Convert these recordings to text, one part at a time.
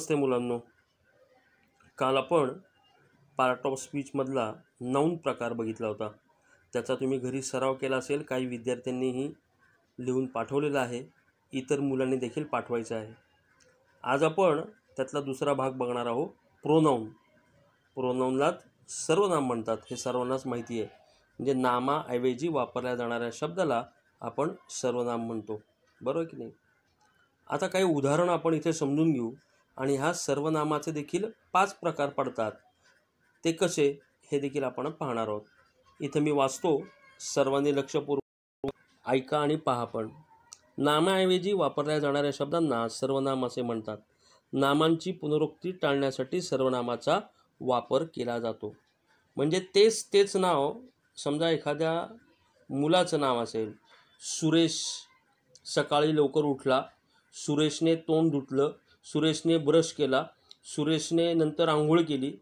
नमस्ते मुलांनो काल आपण पार्ट ऑफ स्पीचमधला नाऊन प्रकार बघितला होता त्याचा तुम्ही घरी सराव केला असेल काही विद्यार्थ्यांनीही लिहून पाठवलेला आहे इतर मुलांनी देखील पाठवायचं आहे आज आपण त्यातला दुसरा भाग बघणार आहोत प्रोनाऊन प्रोनाऊनलाच सर्वनाम म्हणतात हे सर्वांनाच माहिती आहे म्हणजे नामाऐवजी वापरल्या जाणाऱ्या शब्दाला आपण सर्वनाम म्हणतो बरोबर की नाही आता काही उदाहरण आपण इथे समजून घेऊ आणि ह्या सर्वनामाचे देखील पाच प्रकार पडतात ते कसे हे देखील आपण पाहणार आहोत इथं मी वाचतो सर्वांनी लक्षपूर्वक ऐका आणि पहा पण नामाऐवजी वापरल्या जाणाऱ्या शब्दांना सर्वनाम असे म्हणतात नामांची पुनरुक्ती टाळण्यासाठी सर्वनामाचा वापर केला जातो म्हणजे तेच तेच नाव समजा एखाद्या मुलाचं नाव असेल सुरेश सकाळी लवकर उठला सुरेशने तोंड धुतलं सुरेशने ब्रश केला सुरेशने नंतर आंघोळ केली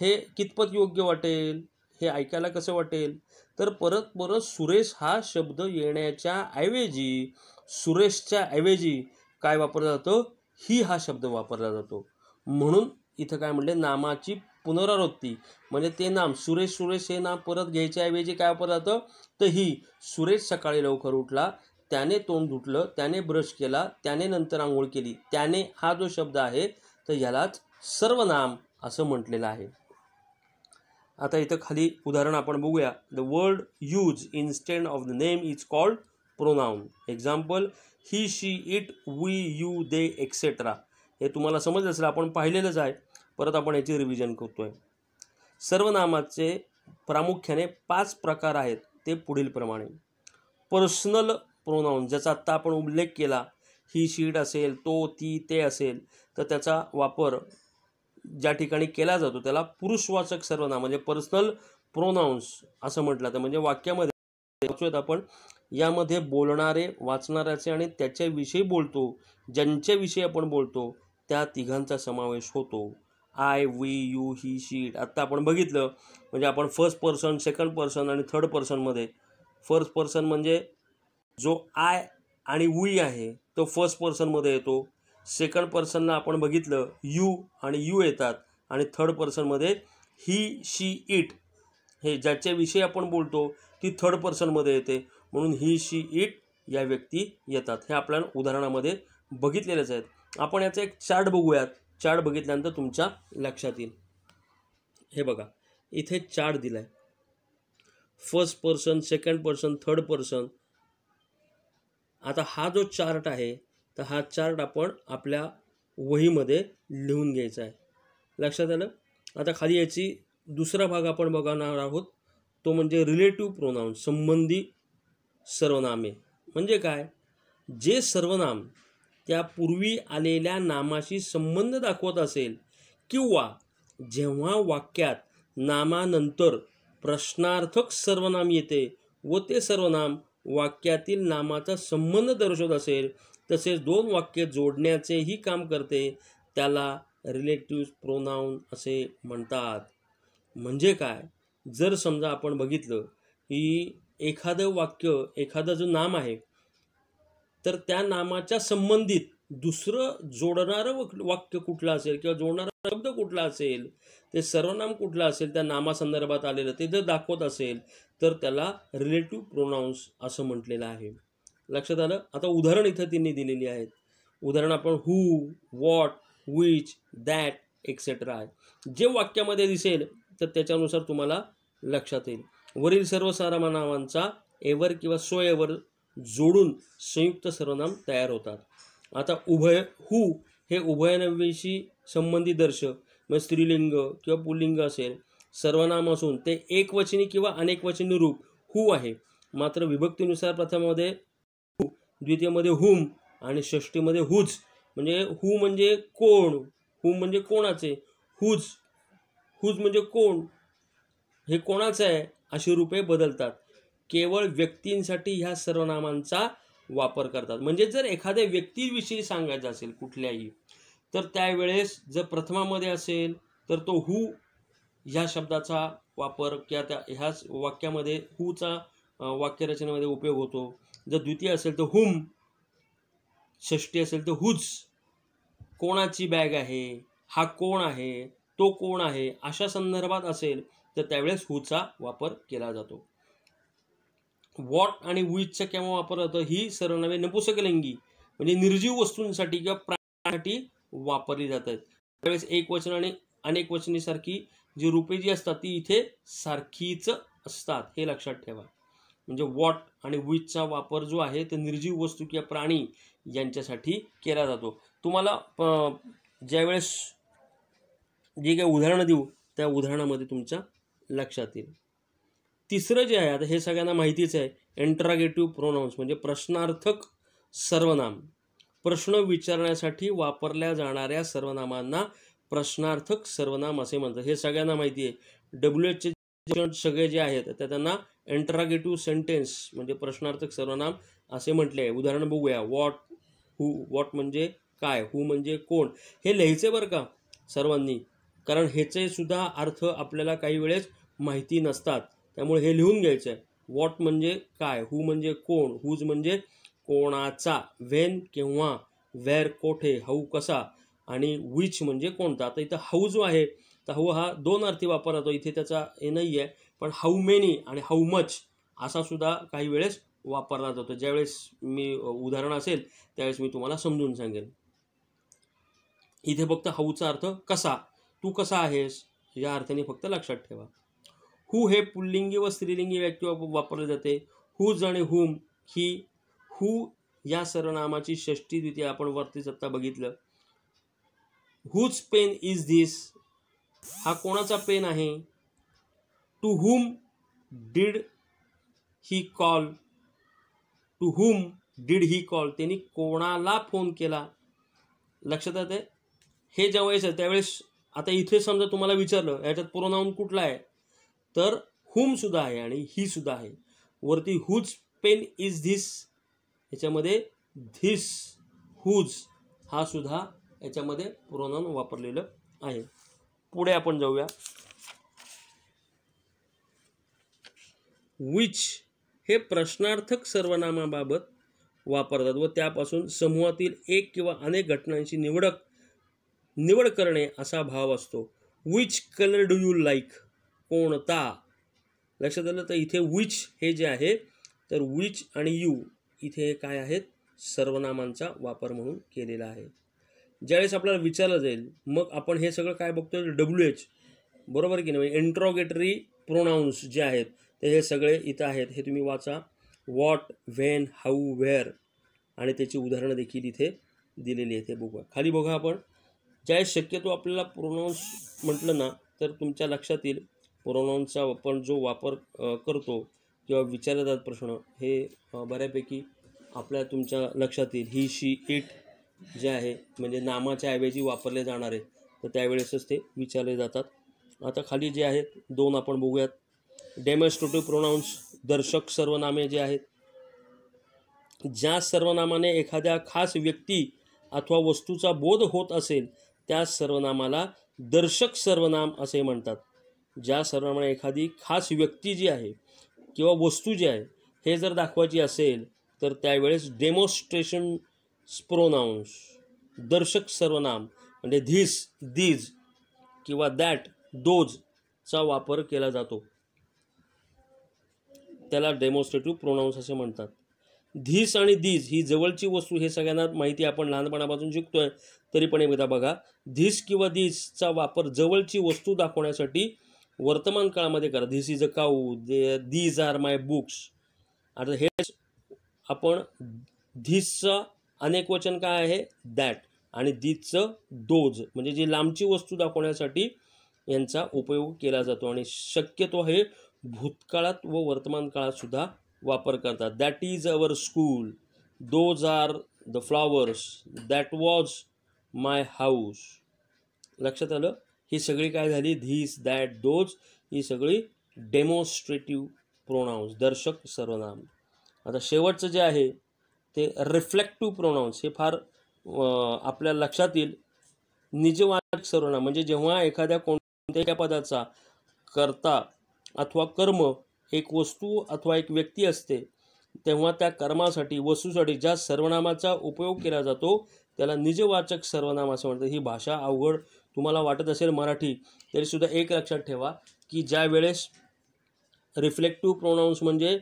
हे कितपत योग्य वाटेल हे ऐकायला कसं वाटेल तर परत परत सुरेश हा शब्द येण्याच्या ऐवजी सुरेशच्या ऐवजी काय वापरला जातो ही हा शब्द वापरला जातो म्हणून इथं काय म्हणले नामाची पुनरावृत्ती म्हणजे ते नाम सुरेश सुरेश हे नाम परत घ्यायच्या ऐवजी काय वापरलं जातं तर ही सुरेश सकाळी लवकर उठला त्याने तोंड धुटलं त्याने ब्रश केला त्याने नंतर आंघोळ केली त्याने हा जो शब्द आहे तर ह्यालाच सर्वनाम असं म्हटलेलं आहे आता इथं खाली उदाहरण आपण बघूया the word use stand of the name is called pronoun example he she it we you they etcetera हे तुम्हाला समजलं असेल आपण पाहिलेलंच आहे परत आपण याची रिव्हिजन करतो आहे सर्वनामाचे प्रामुख्याने पाच प्रकार आहेत ते पुढीलप्रमाणे पर्सनल प्रोनाऊन ज्याचा आत्ता आपण उल्लेख केला ही शीट असेल तो ती ते असेल तर त्याचा वापर ज्या ठिकाणी केला जातो त्याला पुरुषवाचक सर्वनाम म्हणजे पर्सनल प्रोनाऊन्स असं म्हटलं तर म्हणजे वाक्यामध्ये आपण यामध्ये बोलणारे वाचणाऱ्याचे आणि त्याच्याविषयी बोलतो ज्यांच्याविषयी आपण बोलतो त्या तिघांचा समावेश होतो I we you he she आत्ता आपण बघितलं म्हणजे आपण फर्स्ट पर्सन सेकंड पर्सन आणि थर्ड पर्सनमध्ये फर्स्ट पर्सन म्हणजे जो आय आणि वी आहे तो फर्स्ट पर्सनमध्ये येतो सेकंड पर्सनला आपण बघितलं यू आणि यू येतात आणि थर्ड पर्सनमध्ये ही शी इट हे ज्याच्याविषयी आपण बोलतो ती थर्ड पर्सनमध्ये येते म्हणून ही शी इट या व्यक्ती येतात हे आपल्या उदाहरणामध्ये बघितलेलेच आहेत आपण याचा एक चार्ट बघूयात चार्ट बघितल्यानंतर तुमच्या लक्षात येईल हे बघा इथे चार्ट दिला first person second person third person आता हा जो चार्ट आहे तर हा चार्ट आपण आपल्या वहीमध्ये लिहून घ्यायचा आहे लक्षात आलं आता खाली याची दुसरा भाग आपण बघणार आहोत तो म्हणजे रिलेटिव्ह प्रोनाउन संबंधी सर्वनामे म्हणजे काय जे सर्वनाम त्यापूर्वी आलेल्या नामाशी संबंध दाखवत असेल किंवा जेव्हा वाक्यात नामानंतर प्रश्नार्थक सर्वनाम येते व ते सर्वनाम वाक्यातील नामाचा संबंध दर्शवत असेल तसेच दोन वाक्य जोडण्याचेही काम करते त्याला रिलेटिव्ह प्रोनाउन असे म्हणतात म्हणजे काय जर समजा आपण बघितलं की एखादं वाक्य एखादं जो नाम आहे तर त्या नामाच्या संबंधित दुसरं जोडणारं वाक्य कुठलं असेल किंवा जोडणारा शब्द कुठला असेल ते सर्वनाम कुठलं असेल त्या नामासंदर्भात आलेलं ते जर दाखवत असेल तर त्याला रिलेटिव्ह प्रोनाऊन्स असं म्हटलेलं आहे लक्षात आलं आता उदाहरण इथं त्यांनी दिलेली आहेत उदाहरण आपण who what which that etcetera आहे जे वाक्यामध्ये दिसेल तर त्याच्यानुसार तुम्हाला लक्षात येईल वरील सर्व सर्वनामांचा एवर किंवा सो एवर जोडून संयुक्त सर्वनाम तयार होतात आता उभय हु हे उभयनवेशी संबंधित दर्शक म्हणजे स्त्रीलिंग किंवा पुलिंग असेल सर्वनाम असून ते एकवचनी किंवा अनेकवचनी रूप हु आहे मात्र विभक्तीनुसार प्रथमामध्ये हु द्वितीयमध्ये हुम आणि षष्टीमध्ये हुज म्हणजे हु म्हणजे कोण हुम म्हणजे कोणाचे हुज हुज म्हणजे कोण हे कोणाचं आहे अशी रूपे बदलतात केवळ व्यक्तींसाठी ह्या सर्वनामांचा वापर करतात म्हणजे जर एखाद्या व्यक्तीविषयी सांगायचं असेल कुठल्याही तर त्यावेळेस जर प्रथमामध्ये असेल तर तो हु ह्या शब्दाचा वापर किंवा त्या ह्याच वाक्यामध्ये हुचा वाक्यरचनेमध्ये उपयोग होतो जर द्वितीय असेल तर हुम षष्टी असेल तर हुज कोणाची बॅग आहे हा कोण आहे तो कोण आहे अशा संदर्भात असेल तर त्यावेळेस हुचा वापर केला जातो वॉट आणि विजचा केव्हा वापर होतो ही सर्वनामे नपुसकलिंगी म्हणजे निर्जीव वस्तूंसाठी किंवा प्राण्यासाठी वापरली जातात त्यावेळेस एक वचन आणि अनेक वचनेसारखी जी रूपे जी असतात ती इथे सारखीच असतात हे लक्षात ठेवा म्हणजे वॉट आणि विजचा वापर जो आहे तो निर्जीव वस्तू किंवा प्राणी यांच्यासाठी केला जातो तुम्हाला ज्यावेळेस जे काही उदाहरणं देऊ त्या उदाहरणामध्ये तुमच्या लक्षात येईल तिसरं जे आहे आता हे सगळ्यांना माहितीच आहे एंट्रागेटिव्ह प्रोनाउन्स म्हणजे प्रश्नार्थक सर्वनाम प्रश्न विचारण्यासाठी वापरल्या जाणाऱ्या सर्वनामांना प्रश्नार्थक सर्वनाम असे म्हणतात हे सगळ्यांना माहिती आहे डब्ल्यू एचचे सगळे जे आहेत त्या त्यांना एंट्रागेटिव्ह सेंटेन्स म्हणजे प्रश्नार्थक सर्वनाम असे म्हटले आहे उदाहरण बघूया वॉट हू वॉट म्हणजे काय हू म्हणजे कोण हे लिहायचे बरं का सर्वांनी कारण ह्याचे सुद्धा अर्थ आपल्याला काही वेळेस माहिती नसतात त्यामुळे हे लिहून घ्यायचं आहे वॉट म्हणजे काय हू म्हणजे कोण हूज म्हणजे कोणाचा वेन केव्हा वेर कोठे हऊ कसा आणि विच म्हणजे कोणता आता इथं हाऊ जो आहे तर हाऊ हा दोन अर्थी वापरतो इथे त्याचा हे नाही आहे पण हाऊ मेनी आणि हाऊ मच असा सुद्धा काही वेळेस वापरला जातो ज्यावेळेस मी उदाहरण असेल त्यावेळेस मी तुम्हाला समजून सांगेन इथे फक्त हाऊचा अर्थ कसा तू कसा आहेस या अर्थाने फक्त लक्षात ठेवा हु हे पुल्लिंगी व स्त्रीलिंगी व्यक्ती वापरले जाते हुज आणि हुम ही हु या सर्वनामाची षष्टी द्वितीय आपण वरती सत्ता बघितलं हूज पेन इज धिस हा कोणाचा पेन आहे to whom did he call to whom did he call त्यांनी कोणाला फोन केला लक्षात येते हे जेव्हा आहे त्यावेळेस आता इथे समजा तुम्हाला विचारलं याच्यात पूर्ण कुठला आहे तर हुम सुद्धा आहे आणि ही सुद्धा आहे वरती हुज पेन इज धिस याच्यामध्ये धिस हुज हा सुद्धा याच्यामध्ये प्रोनाउन वापरलेलं आहे पुढे आपण जाऊया विच हे प्रश्नार्थक सर्वनामाबाबत वापरतात व त्यापासून समूहातील एक किंवा अनेक घटनांची निवडक निवड करणे असा भाव असतो which colour do you like कोणता लक्षात आलं तर इथे विच हे जे आहे तर विच आणि यू इथे हे काय आहेत सर्वनामांचा वापर म्हणून केलेला आहे ज्यावेळेस आपल्याला विचारलं जाईल मग आपण हे सगळं काय बघतो डब्ल्यू एच बरोबर की नाही एन्ट्रॉगेटरी म्हणजे प्रोनाऊन्स जे आहेत ते हे सगळे इथं आहेत हे तुम्ही वाचा वॉट व्हेन हाऊ व्हेअर आणि त्याची उदाहरणं देखील इथे दिलेली आहेत ते बघा खाली बघा आपण ज्यावेळेस शक्यतो आपल्याला प्रोनाऊन्स म्हटलं ना तर तुमच्या लक्षात येईल प्रोनाऊनचा आपण जो वापर करतो किंवा विचारले जात प्रश्न हे बऱ्यापैकी आपल्या तुमच्या लक्षात येईल ही शी इट जे आहे म्हणजे नामाच्या ऐवजी वापरले जाणारे तर त्यावेळेसच ते विचारले जातात आता खाली जे आहेत दोन आपण बघूयात डेमॉन्स्ट्रेटिव्ह प्रोनाऊन्स दर्शक सर्वनामे जे आहेत ज्या सर्वनामाने एखाद्या खास व्यक्ती अथवा वस्तूचा बोध होत असेल त्या सर्वनामाला दर्शक सर्वनाम असे म्हणतात ज्या सर्वांमुळे एखादी खास व्यक्ती जी आहे किंवा वस्तू जी आहे हे जर दाखवायची असेल तर त्यावेळेस डेमॉन्स्ट्रेशन प्रोनाउन्स दर्शक सर्वनाम म्हणजे धीस दीज किंवा दॅट चा वापर केला जातो त्याला डेमॉन्स्ट्रेटिव्ह प्रोनाउन्स असे म्हणतात धीस आणि दीज ही जवळची वस्तू हे सगळ्यांना माहिती आपण लहानपणापासून शिकतोय तरी पण एकदा बघा धीस किंवा दीजचा वापर जवळची वस्तू दाखवण्यासाठी वर्तमान काळामध्ये करा this is a cow they these are my books आता हे आपण धिसचं अनेक वचन काय आहे दॅट आणि दीजचं डोज म्हणजे जी लांबची वस्तू दाखवण्यासाठी यांचा उपयोग केला जातो आणि शक्यतो हे भूतकाळात व वर्तमान काळातसुद्धा वापर करतात that is our school those are the flowers that was my house लक्षात आलं ही सगळी काय झाली धीस दॅट दोज ही सगळी डेमॉन्स्ट्रेटिव्ह प्रोनाऊन्स दर्शक सर्वनाम आता शेवटचं जे आहे ते रिफ्लेक्टिव्ह प्रोनाऊन्स हे फार आपल्या लक्षात येईल निजवाचक सर्वनाम म्हणजे जेव्हा एखाद्या कोणत्याही पदाचा कर्ता अथवा कर्म एक वस्तू अथवा एक व्यक्ती असते तेव्हा त्या कर्मासाठी वस्तूसाठी ज्या सर्वनामाचा उपयोग केला जातो त्याला निजवाचक सर्वनाम असं म्हणतात ही भाषा अवघड तुम्हाला वाटत असेल मराठी तरीसुद्धा एक लक्षात ठेवा की ज्या वेळेस रिफ्लेक्टिव्ह प्रोनाऊन्स म्हणजे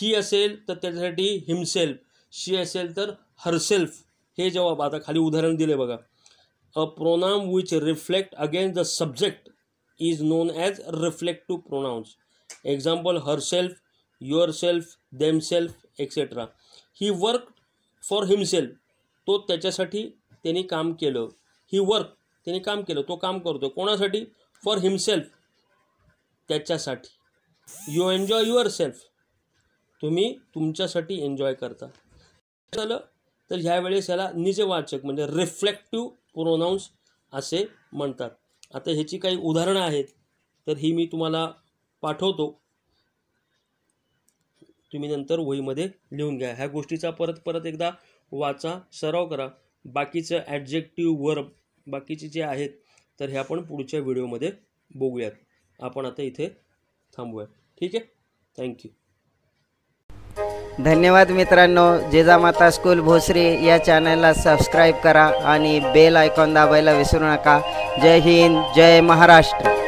ही असेल तर त्याच्यासाठी हिमसेल्फ शी असेल तर हरसेल्फ हे जेव्हा आता खाली उदाहरण दिले बघा a pronoun which reflect against the subject is known as reflexive pronouns example herself yourself themself etcetera he work for himself तो त्याच्यासाठी त्यांनी काम केलं ही वर्क त्याने काम केलं तो काम करतो कोणासाठी फॉर हिमसेल्फ त्याच्यासाठी यू एन्जॉय युअर सेल्फ तुम्ही तुमच्यासाठी एन्जॉय करता झालं तर ह्यावेळेस याला निजवाचक म्हणजे रिफ्लेक्टिव्ह प्रोनाऊन्स असे म्हणतात आता ह्याची काही उदाहरणं आहेत तर ही मी तुम्हाला पाठवतो तुम्ही नंतर वहीमध्ये लिहून घ्या ह्या गोष्टीचा परत परत एकदा वाचा सराव करा बाकीचं ॲडजेक्टिव्ह वर्ब बाकीचे जे आहेत तर हे आपण पुढच्या व्हिडिओमध्ये बघूयात आपण आता इथे थांबूया ठीक आहे थँक्यू धन्यवाद मित्रांनो जेजामाता स्कूल भोसरी या चॅनलला सबस्क्राईब करा आणि बेल आयकॉन दाबायला विसरू नका जय हिंद जय महाराष्ट्र